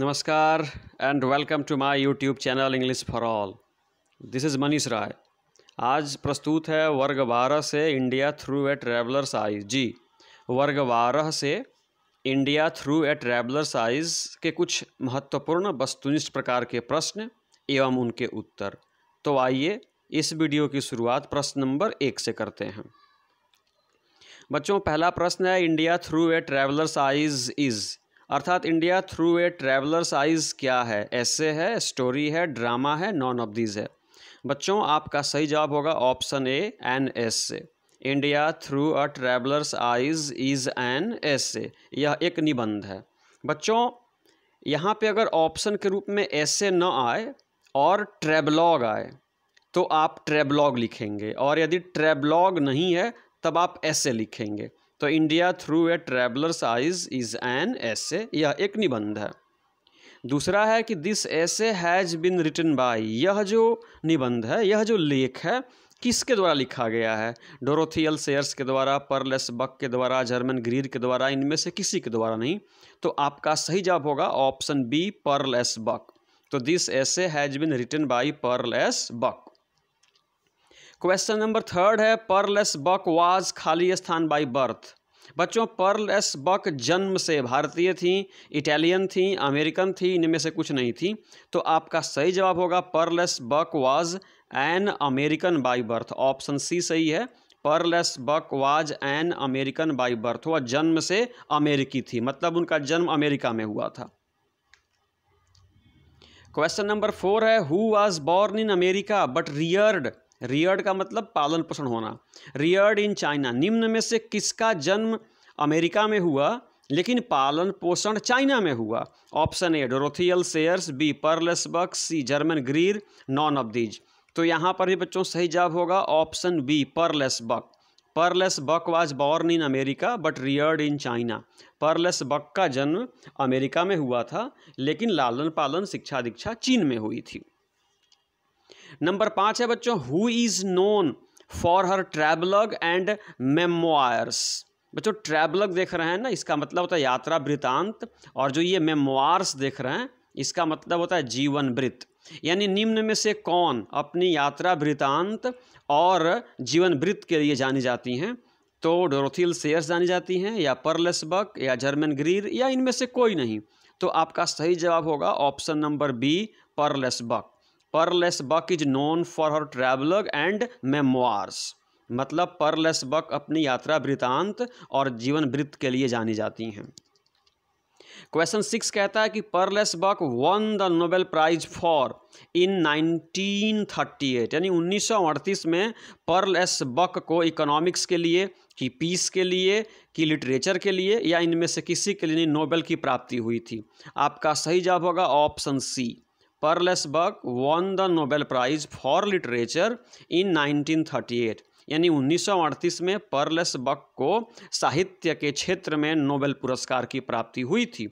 नमस्कार and welcome to my YouTube channel English for all this is Manish Rai आज प्रस्तुत है वर्ग बारह से India through a traveller's eyes जी वर्ग बारह से India through a traveller's eyes के कुछ महत्वपूर्ण वस्तुनिष्ठ प्रकार के प्रश्न एवं उनके उत्तर तो आइए इस वीडियो की शुरुआत प्रश्न नंबर एक से करते हैं बच्चों पहला प्रश्न है India through a traveller's eyes is अर्थात India through a traveller's eyes क्या है ऐसे है स्टोरी है ड्रामा है नॉन ऑफ दीज है बच्चों आपका सही जवाब होगा option A an essay India through a traveller's eyes is an essay यह एक निबंध है बच्चों यहाँ पे अगर ऑप्शन के रूप में ऐसे न आए और ट्रेबलॉग आए तो आप ट्रेबलॉग लिखेंगे और यदि ट्रेबलॉग नहीं है तब आप ऐसे लिखेंगे तो India through a traveller's eyes is an essay यह एक निबंध है दूसरा है कि this essay has been written by यह जो निबंध है यह जो लेख है किसके द्वारा लिखा गया है डोरोथियल सेयर्स के द्वारा परलेस बक के द्वारा जर्मन ग्रीर के द्वारा इनमें से किसी के द्वारा नहीं तो आपका सही जवाब होगा ऑप्शन बी परलेस बक तो this essay has been written by Pearl S Buck question number third है परलेस बक वाज खाली स्थान बाई बर्थ बच्चों परलेस बक जन्म से भारतीय थी इटालियन थी अमेरिकन थी इनमें से कुछ नहीं थी तो आपका सही जवाब होगा Pearl S Buck was an American by birth option C सही है Pearl S Buck was an American by birth वह जन्म से अमेरिकी थी मतलब उनका जन्म अमेरिका में हुआ था क्वेश्चन नंबर फोर है who was born in America but reared reared का मतलब पालन पोषण होना रियर्ड इन चाइना निम्न में से किसका जन्म अमेरिका में हुआ लेकिन पालन पोषण चाइना में हुआ option A Dorothy L Sayers B Pearl S Buck C Germaine Greer none of these तो यहाँ पर भी बच्चों सही जवाब होगा option B Buck Pearl S Buck was born in America but reared in China Pearl S Buck का जन्म अमेरिका में हुआ था लेकिन लालन पालन शिक्षा दीक्षा चीन में हुई थी नंबर पाँच है बच्चों who is known for her travelogue and memoirs बच्चों ट्रैवलग देख रहे हैं ना इसका मतलब होता है यात्रा वृतांत और जो ये मेमोयर्स देख रहे हैं इसका मतलब होता है जीवन वृत्त यानी निम्न में से कौन अपनी यात्रा वृतांत और जीवन वृत्त के लिए जानी जाती हैं तो डोरोथिल सेयर्स जानी जाती हैं या पर्लेसबक या जर्मन ग्रीर या इनमें से कोई नहीं तो आपका सही जवाब होगा option number B Pearl S Buck Pearl S Buck is known for her traveller and memoirs मतलब परलेस बक अपनी यात्रा वृतांत और जीवन वृत्त के लिए जानी जाती हैं क्वेश्चन सिक्स कहता है कि Pearl S Buck won the Nobel prize for in 1938 यानी उन्नीस में परलेस बक को इकोनॉमिक्स के लिए कि पीस के लिए कि लिटरेचर के लिए या इनमें से किसी के लिए नोबेल की प्राप्ति हुई थी आपका सही जवाब होगा option C Buck won the Nobel prize for literature in 1938 यानी 1938 में बक को साहित्य के क्षेत्र में नोबेल पुरस्कार की प्राप्ति हुई थी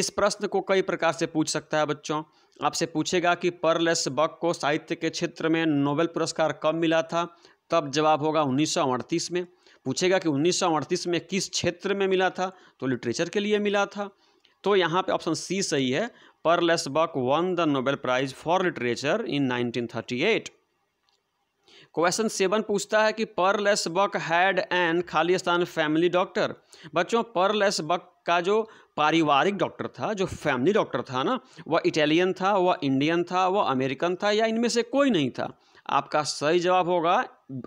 इस प्रश्न को कई प्रकार से पूछ सकता है बच्चों आपसे पूछेगा कि बक को साहित्य के क्षेत्र में नोबेल पुरस्कार कब मिला था तब जवाब होगा उन्नीस में पूछेगा कि उन्नीस में किस क्षेत्र में मिला था तो लिटरेचर के लिए मिला था तो यहाँ पे ऑप्शन सी सही है पर Buck won the Nobel prize for literature in 1938 question seven पूछता है कि पर लेस बक हैड एन खाली स्थान फैमिली डॉक्टर बच्चों पर लेस बक का जो पारिवारिक डॉक्टर था जो फैमिली डॉक्टर था ना वह इटालियन था वह इंडियन था वह अमेरिकन था या इनमें से कोई नहीं था आपका सही जवाब होगा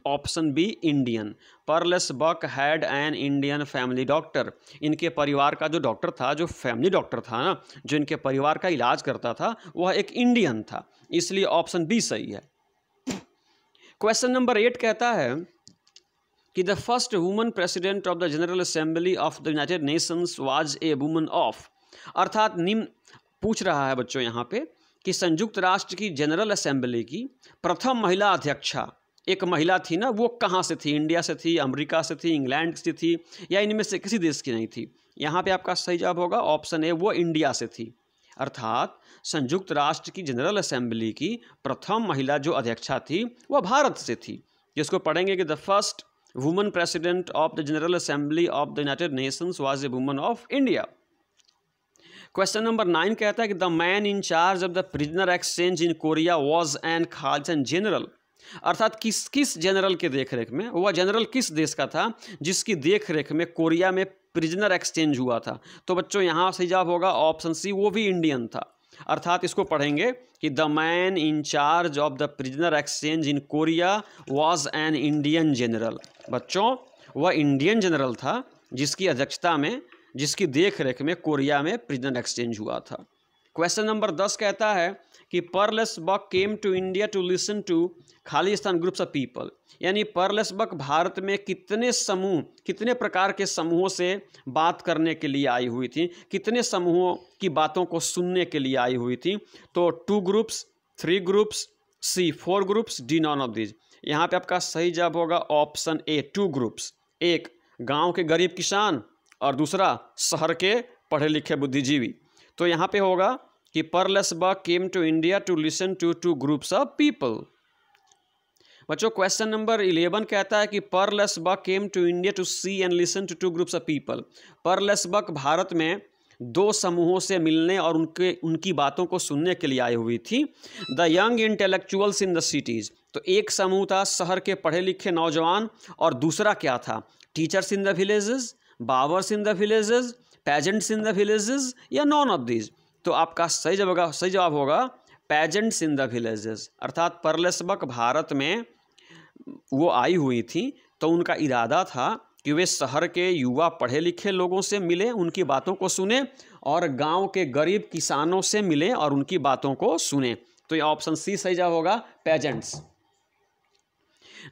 option B Indian Pearl S Buck had an Indian family doctor इनके परिवार का जो डॉक्टर था जो फैमिली डॉक्टर था ना जो इनके परिवार का इलाज करता था वह एक इंडियन था इसलिए ऑप्शन बी सही है क्वेश्चन नंबर एट कहता है कि the first woman president of the General Assembly of the United Nations was a woman of अर्थात निम्न पूछ रहा है बच्चों यहाँ पे कि संयुक्त राष्ट्र की जनरल असेंबली की प्रथम महिला अध्यक्षा एक महिला थी ना वो कहाँ से थी इंडिया से थी अमेरिका से थी इंग्लैंड से थी या इनमें से किसी देश की नहीं थी यहाँ पे आपका सही जवाब होगा ऑप्शन ए वो इंडिया से थी अर्थात संयुक्त राष्ट्र की जनरल असेंबली की प्रथम महिला जो अध्यक्षा थी वह भारत से थी जिसको पढ़ेंगे कि the first woman president of the General Assembly of the United Nations was a woman of India question number nine कहता है कि the man in charge of the prisoner exchange in Korea was an खालसन general अर्थात किस किस general के देखरेख में वह जनरल किस देश का था जिसकी देखरेख में कोरिया में प्रिजनर एक्सचेंज हुआ था तो बच्चों यहाँ से जवाब होगा ऑप्शन सी वो भी इंडियन था अर्थात इसको पढ़ेंगे कि the man in charge of the prisoner exchange in Korea was an Indian general बच्चों वह इंडियन जनरल था जिसकी अध्यक्षता में जिसकी देख रेख में कोरिया में प्रिजनर एक्सचेंज हुआ था क्वेश्चन नंबर दस कहता है कि Pearl S Buck came to India to listen to खालिस्तान ग्रुप्स ऑफ पीपल यानी पर्लेस बक भारत में कितने समूह कितने प्रकार के समूहों से बात करने के लिए आई हुई थी कितने समूहों की बातों को सुनने के लिए आई हुई थी तो two groups three groups C four groups D none of these यहाँ पे आपका सही जवाब होगा ऑप्शन ए टू ग्रुप्स एक गांव के गरीब किसान और दूसरा शहर के पढ़े लिखे बुद्धिजीवी तो यहाँ पे होगा कि Pearl S Buck came to India to listen to two groups of people बच्चों क्वेश्चन नंबर इलेवन कहता है कि Pearl S Buck came to India to see and listen to two groups of people Buck भारत में दो समूहों से मिलने और उनके उनकी बातों को सुनने के लिए आई हुई थी the young intellectuals in the cities तो एक समूह था शहर के पढ़े लिखे नौजवान और दूसरा क्या था teachers in the villages bowers in the villages peasants in the villages या नॉन ऑफ दीज तो आपका सही जवाब सही जवाब होगा पैजेंट्स इन द विलेजेस अर्थात परलेसबक भारत में वो आई हुई थी तो उनका इरादा था कि वे शहर के युवा पढ़े लिखे लोगों से मिले उनकी बातों को सुने और गांव के गरीब किसानों से मिले और उनकी बातों को सुने तो ये ऑप्शन सी सही जवाब होगा पैजेंट्स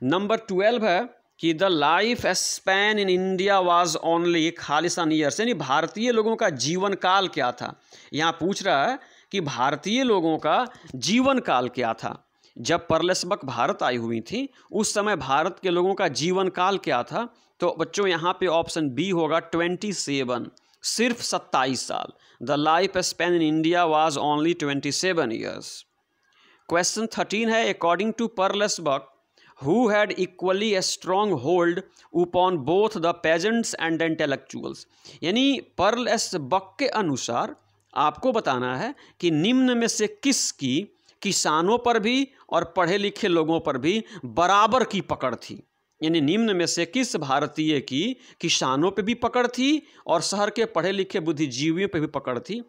नंबर ट्वेल्व है कि the life span in India was only खालिस्तान ईयर्स यानी भारतीय लोगों का जीवन काल क्या था यहाँ पूछ रहा है कि भारतीय लोगों का जीवन काल क्या था जब परलेसबक भारत आई हुई थी उस समय भारत के लोगों का जीवन काल क्या था तो बच्चों यहाँ पे ऑप्शन बी होगा ट्वेंटी सेवन सिर्फ सत्ताईस साल the life span in India was only twenty seven years question thirteen है according to Pearl S Buck who had equally a strong hold upon both the peasants and intellectuals intellectuals यानी Pearl S Buck के अनुसार आपको बताना है कि निम्न में से किसकी किसानों पर भी और पढ़े लिखे लोगों पर भी बराबर की पकड़ थी यानी निम्न में से किस भारतीय की किसानों पे भी पकड़ थी और शहर के पढ़े लिखे बुद्धिजीवियों पे भी पकड़ थी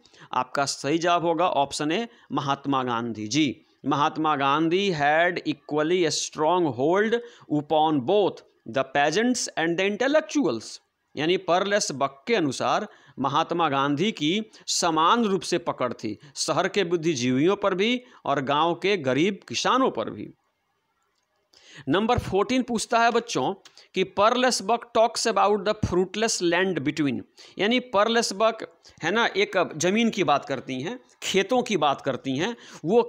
आपका सही जवाब होगा option A Mahatma Gandhi ji Mahatma Gandhi had equally a strong hold upon both the peasants and the intellectuals यानी परलेस बक के अनुसार महात्मा गांधी की समान रूप से पकड़ थी शहर के बुद्धिजीवियों पर भी और गांव के गरीब किसानों पर भी नंबर फोर्टीन पूछता है बच्चों कि Pearl S Buck talks about the fruitless land between यानी परलेस बक है ना एक जमीन की बात करती हैं खेतों की बात करती हैं वो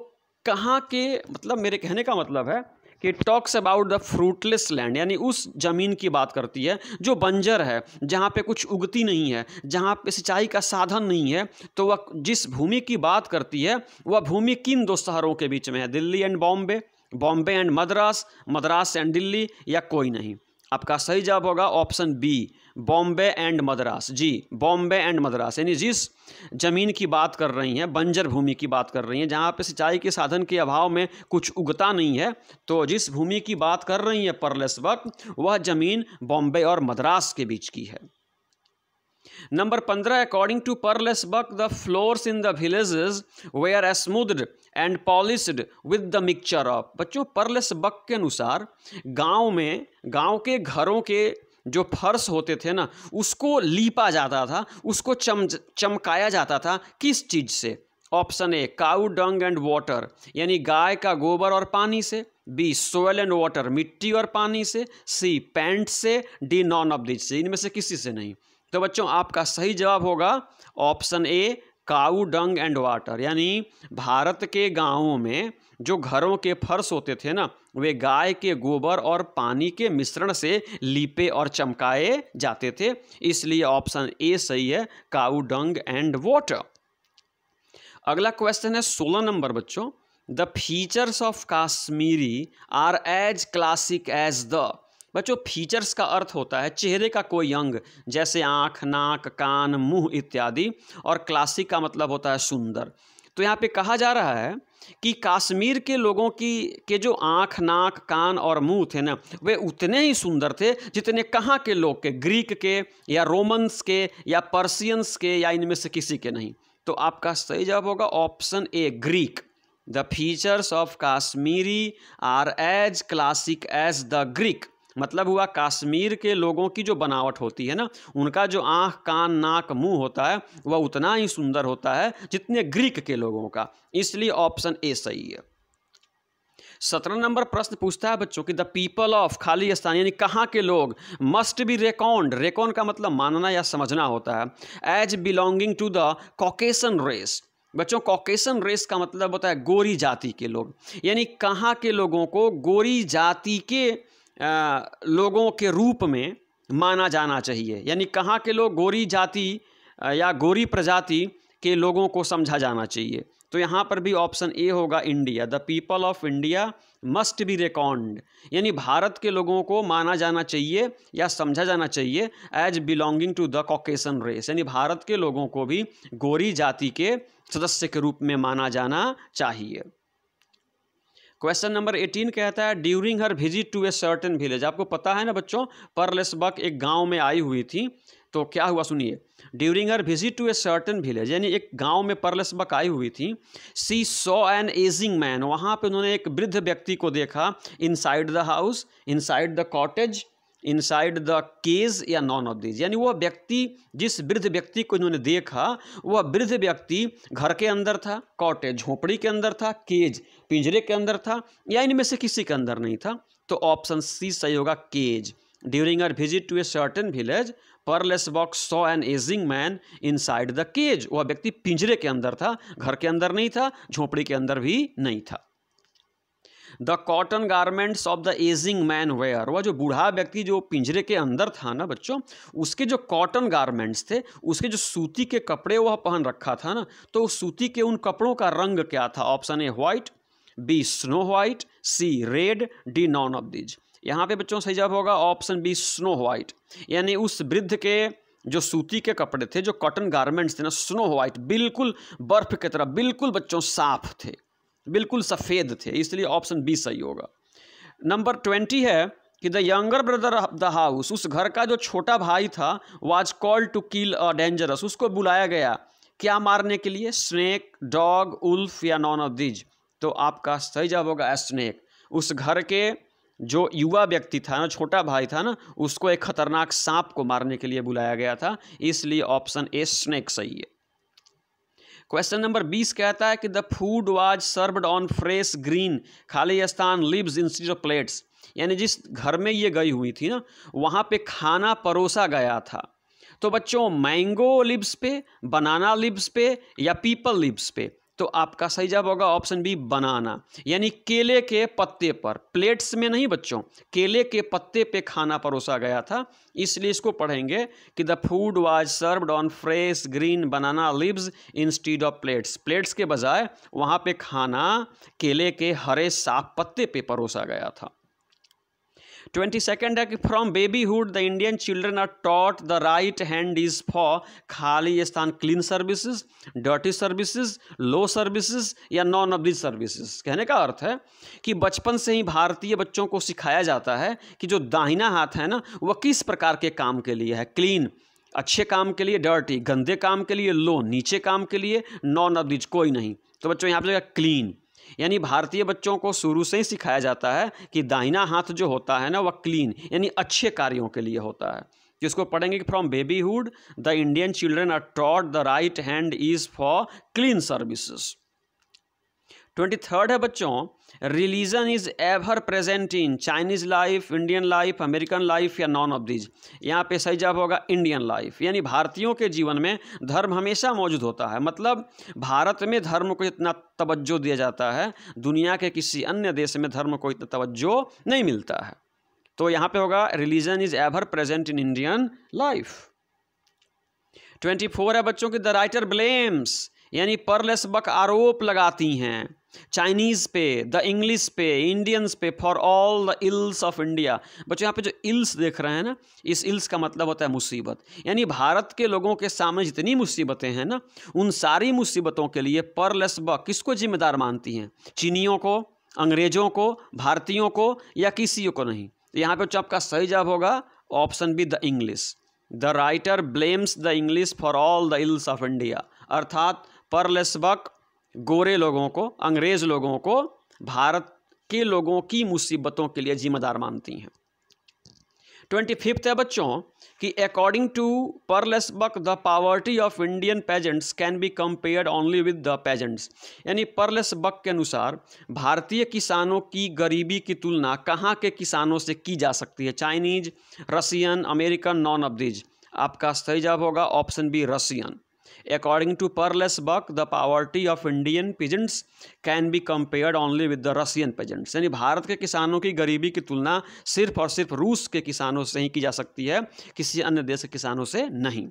कहाँ के मतलब मेरे कहने का मतलब है कि talks about the fruitless land यानी उस ज़मीन की बात करती है जो बंजर है जहाँ पे कुछ उगती नहीं है जहाँ पे सिंचाई का साधन नहीं है तो वह जिस भूमि की बात करती है वह भूमि किन दो शहरों के बीच में है Delhi and Bombay Bombay and Madras Madras and Delhi या कोई नहीं आपका सही जवाब होगा option B Bombay and Madras जी बॉम्बे एंड मद्रास यानी जिस ज़मीन की बात कर रही हैं बंजर भूमि की बात कर रही हैं जहाँ पे सिंचाई के साधन के अभाव में कुछ उगता नहीं है तो जिस भूमि की बात कर रही हैं परलेस वक्त वह ज़मीन बॉम्बे और मद्रास के बीच की है number according to Pearl S Buck the floors in the the villages were smooth and polished with the mixture of बच्चों बक के अनुसार गांव में गांव के घरों के जो फर्श होते थे ना उसको लीपा जाता था उसको चम चमकाया जाता था किस चीज़ से option A cow dung and water यानी गाय का गोबर और पानी से बी सोयल एंड वाटर मिट्टी और पानी से सी पैंट से डी नॉन ऑफ दिस इनमें से किसी से नहीं तो बच्चों आपका सही जवाब होगा option A cow dung and water यानी भारत के गांवों में जो घरों के फर्श होते थे ना वे गाय के गोबर और पानी के मिश्रण से लीपे और चमकाए जाते थे इसलिए ऑप्शन ए सही है काऊ डंग एंड वाटर अगला क्वेश्चन है सोलह नंबर बच्चों the features of Kashmiri are as classic as the बच्चों फीचर्स का अर्थ होता है चेहरे का कोई अंग जैसे आँख नाक कान मुंह इत्यादि और क्लासिक का मतलब होता है सुंदर तो यहाँ पे कहा जा रहा है कि कश्मीर के लोगों की के जो आँख नाक कान और मुंह थे ना वे उतने ही सुंदर थे जितने कहाँ के लोग के ग्रीक के या रोमन्स के या पर्सियंस के या इनमें से किसी के नहीं तो आपका सही जवाब होगा option A Greek the features of Kashmiri are as classic as the Greek मतलब हुआ कश्मीर के लोगों की जो बनावट होती है ना उनका जो आँख कान नाक मुंह होता है वह उतना ही सुंदर होता है जितने ग्रीक के लोगों का इसलिए ऑप्शन ए सही है सत्रह नंबर प्रश्न पूछता है बच्चों कि द पीपल ऑफ खाली स्थान यानी कहाँ के लोग मस्ट बी रेकॉन्ड रेकॉन्ड का मतलब मानना या समझना होता है as belonging to the Caucasian race बच्चों कॉकेशन रेस का मतलब होता है गोरी जाति के लोग यानी कहाँ के लोगों को गोरी जाति के लोगों के रूप में माना जाना चाहिए यानी कहाँ के लोग गोरी जाति या गोरी प्रजाति के लोगों को समझा जाना चाहिए तो यहाँ पर भी ऑप्शन ए होगा India the people of India must be reckoned यानी भारत के लोगों को माना जाना चाहिए या समझा जाना चाहिए as belonging to the Caucasian race यानी भारत के लोगों को भी गोरी जाति के सदस्य के रूप में माना जाना चाहिए क्वेश्चन नंबर एटीन कहता है during her visit to a certain village आपको पता है ना बच्चों परलेसबक एक गांव में आई हुई थी तो क्या हुआ सुनिए during her visit to a certain village यानी एक गांव में परलेसबक आई हुई थी she saw an aging man वहां पे उन्होंने एक वृद्ध व्यक्ति को देखा inside the house inside the cottage inside the cage या नॉन ऑफ दीज यानी वह व्यक्ति जिस वृद्ध व्यक्ति को इन्होंने देखा वह वृद्ध व्यक्ति घर के अंदर था कॉटेज झोपड़ी के अंदर था केज पिंजरे के अंदर था या इनमें से किसी के अंदर नहीं था तो ऑप्शन सी सही होगा cage during her visit to a certain village Pearl S Buck saw an aging man inside the cage वह व्यक्ति पिंजरे के अंदर था घर के अंदर नहीं था झोंपड़ी के अंदर भी नहीं था the cotton garments of the aging man were वह जो बूढ़ा व्यक्ति जो पिंजरे के अंदर था ना बच्चों उसके जो कॉटन गारमेंट्स थे उसके जो सूती के कपड़े वह पहन रखा था ना तो उस सूती के उन कपड़ों का रंग क्या था option A white B snow white C red D none of these यहाँ पे बच्चों सही जवाब होगा ऑप्शन बी स्नो वाइट यानी उस वृद्ध के जो सूती के कपड़े थे जो कॉटन गारमेंट्स थे ना स्नो वाइट बिल्कुल बर्फ की तरह बिल्कुल बच्चों साफ थे बिल्कुल सफ़ेद थे इसलिए ऑप्शन बी सही होगा नंबर ट्वेंटी है कि the younger brother of the house उस घर का जो छोटा भाई था was called to kill a dangerous उसको बुलाया गया क्या मारने के लिए स्नेक डॉग उल्फ या नॉन ऑफ दिज तो आपका सही जवाब होगा स्नेक उस घर के जो युवा व्यक्ति था ना छोटा भाई था ना उसको एक खतरनाक सांप को मारने के लिए बुलाया गया था इसलिए ऑप्शन ए स्नेक सही है क्वेश्चन नंबर बीस कहता है कि the food was served on fresh green खाली स्थान लिव्स इंस्टीड ऑफ प्लेट्स यानी जिस घर में ये गई हुई थी ना वहाँ पे खाना परोसा गया था तो बच्चों मैंगो लिप्स पे बनाना लिप्स पे या पीपल लिप्स पे तो आपका सही जवाब होगा ऑप्शन बी बनाना यानी केले के पत्ते पर प्लेट्स में नहीं बच्चों केले के पत्ते पे खाना परोसा गया था इसलिए इसको पढ़ेंगे कि the food was served on fresh green banana leaves instead of plates plates के बजाय वहाँ पे खाना केले के हरे साफ पत्ते पे परोसा गया था ट्वेंटी सेकेंड है कि from babyhood the Indian children are taught the right hand is for खाली स्थान clean services dirty services low services या नॉन ऑफ सर्विसेज कहने का अर्थ है कि बचपन से ही भारतीय बच्चों को सिखाया जाता है कि जो दाहिना हाथ है ना वह किस प्रकार के काम के लिए है क्लीन अच्छे काम के लिए डर्टी गंदे काम के लिए लो नीचे काम के लिए नॉन ऑफ कोई नहीं तो बच्चों यहाँ पर क्लीन यानी भारतीय बच्चों को शुरू से ही सिखाया जाता है कि दाहिना हाथ जो होता है ना वह क्लीन यानी अच्छे कार्यों के लिए होता है जिसको पढ़ेंगे कि from babyhood the Indian children are taught the right hand is for clean services twenty third है बच्चों religion is ever present in Chinese life Indian life American life या नॉन ऑफ दीज यहाँ पे सही जवाब होगा इंडियन लाइफ यानी भारतीयों के जीवन में धर्म हमेशा मौजूद होता है मतलब भारत में धर्म को इतना तवज्जो दिया जाता है दुनिया के किसी अन्य देश में धर्म को इतना तवज्जो नहीं मिलता है तो यहाँ पे होगा religion is ever present in Indian life twenty four है बच्चों की द राइटर ब्लेम्स यानी परलेस बक आरोप लगाती हैं चाइनीज़ पे द इंग्लिश पे इंडियंस पे for all the ills of India बच्चों यहाँ पे जो इल्स देख रहे हैं ना इस इल्स का मतलब होता है मुसीबत यानी भारत के लोगों के सामने जितनी मुसीबतें हैं ना उन सारी मुसीबतों के लिए पर परलस्बा किसको जिम्मेदार मानती हैं चीनियों को अंग्रेज़ों को भारतीयों को या किसी को नहीं तो यहाँ पर आपका सही जवाब होगा option B the English the writer blames the English for all the ills of India अर्थात परलेसबक गोरे लोगों को अंग्रेज़ लोगों को भारत के लोगों की मुसीबतों के लिए जिम्मेदार मानती हैं ट्वेंटी फिफ्थ है बच्चों कि according to Pearl S Buck the poverty of Indian peasants can be compared only with the peasants यानी बक के अनुसार भारतीय किसानों की गरीबी की तुलना कहाँ के किसानों से की जा सकती है Chinese Russian American none of these आपका सही जवाब होगा option B Russian according to Pearl S Buck the poverty of Indian peasants can be compared only with the Russian peasants. यानी भारत के किसानों की गरीबी की तुलना सिर्फ और सिर्फ रूस के किसानों से ही की जा सकती है किसी अन्य देश के किसानों से नहीं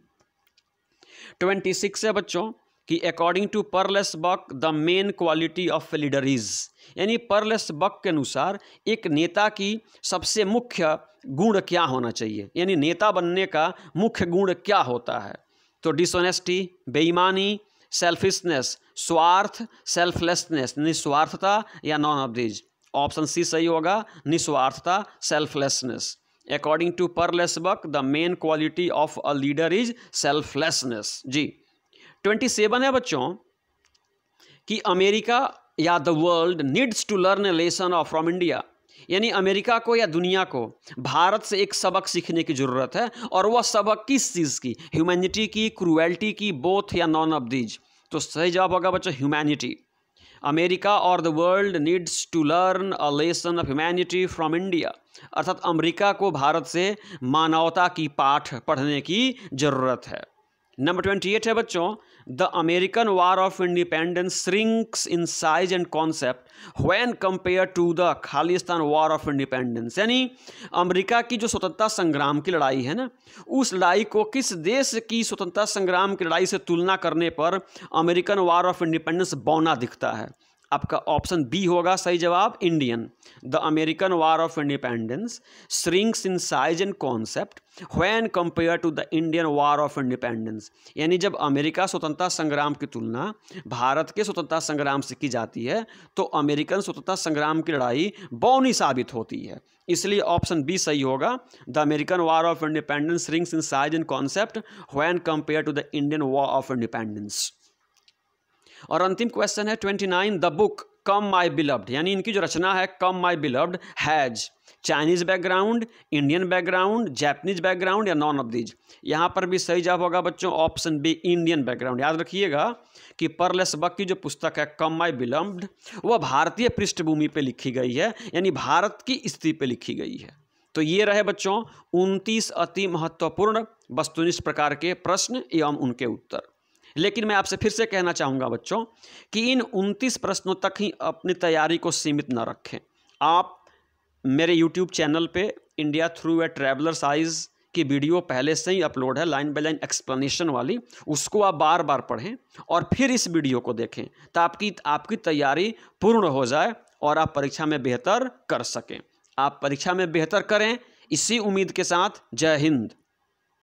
ट्वेंटी सिक्स है बच्चों कि according to Pearl S Buck the main quality of leader is यानी परलेस बक के अनुसार एक नेता की सबसे मुख्य गुण क्या होना चाहिए यानी नेता बनने का मुख्य गुण क्या होता है तो डिसऑनेस्टी बेईमानी सेल्फिशनेस स्वार्थ सेल्फलेसनेस निस्वार्थता या none of these option C सही होगा निस्वार्थता selflessness according to Pearl S Buck the main quality of a leader is selflessness जी ट्वेंटी सेवन है बच्चों कि अमेरिका या the world needs to learn a lesson of from India यानी अमेरिका को या दुनिया को भारत से एक सबक सीखने की ज़रूरत है और वह सबक किस चीज़ की ह्यूमैनिटी की क्रूएल्टी की बोथ या नॉन ऑफ दीज तो सही जवाब होगा बच्चों ह्यूमैनिटी अमेरिका और the world needs to learn a lesson of humanity from India अर्थात अमेरिका को भारत से मानवता की पाठ पढ़ने की ज़रूरत है नंबर ट्वेंटी एट है बच्चों the American war of independence shrinks in size and concept when compare to the खालिस्तान वार ऑफ इंडिपेंडेंस यानी अमेरिका की जो स्वतंत्रता संग्राम की लड़ाई है ना उस लड़ाई को किस देश की स्वतंत्रता संग्राम की लड़ाई से तुलना करने पर अमेरिकन वार ऑफ इंडिपेंडेंस बौना दिखता है आपका ऑप्शन बी होगा सही जवाब Indian the American war of independence shrinks in size and concept when compare to the Indian war of independence यानी जब अमेरिका स्वतंत्रता संग्राम की तुलना भारत के स्वतंत्रता संग्राम से की जाती है तो अमेरिकन स्वतंत्रता संग्राम की लड़ाई बौनी साबित होती है इसलिए ऑप्शन बी सही होगा the American war of independence shrinks in size and concept when compare to the Indian war of independence और अंतिम क्वेश्चन है twenty nine the book come my beloved यानी इनकी जो रचना है come my beloved has Chinese background Indian background Japanese background या none of these यहाँ पर भी सही जवाब होगा बच्चों ऑप्शन बी इंडियन बैकग्राउंड याद रखिएगा कि परलेसबक की जो पुस्तक है कम माई बिलम्ब्ड वह भारतीय पृष्ठभूमि पर लिखी गई है यानी भारत की स्थिति पर लिखी गई है तो ये रहे बच्चों उनतीस अति महत्वपूर्ण वस्तुनिष्ठ प्रकार के प्रश्न एवं उनके उत्तर लेकिन मैं आपसे फिर से कहना चाहूँगा बच्चों कि इन उनतीस प्रश्नों तक ही अपनी तैयारी को सीमित न रखें आप मेरे यूट्यूब चैनल पे India through a traveller size की वीडियो पहले से ही अपलोड है लाइन बाय लाइन एक्सप्लेनेशन वाली उसको आप बार बार पढ़ें और फिर इस वीडियो को देखें ताकि आपकी तैयारी पूर्ण हो जाए और आप परीक्षा में बेहतर कर सकें आप परीक्षा में बेहतर करें इसी उम्मीद के साथ जय हिंद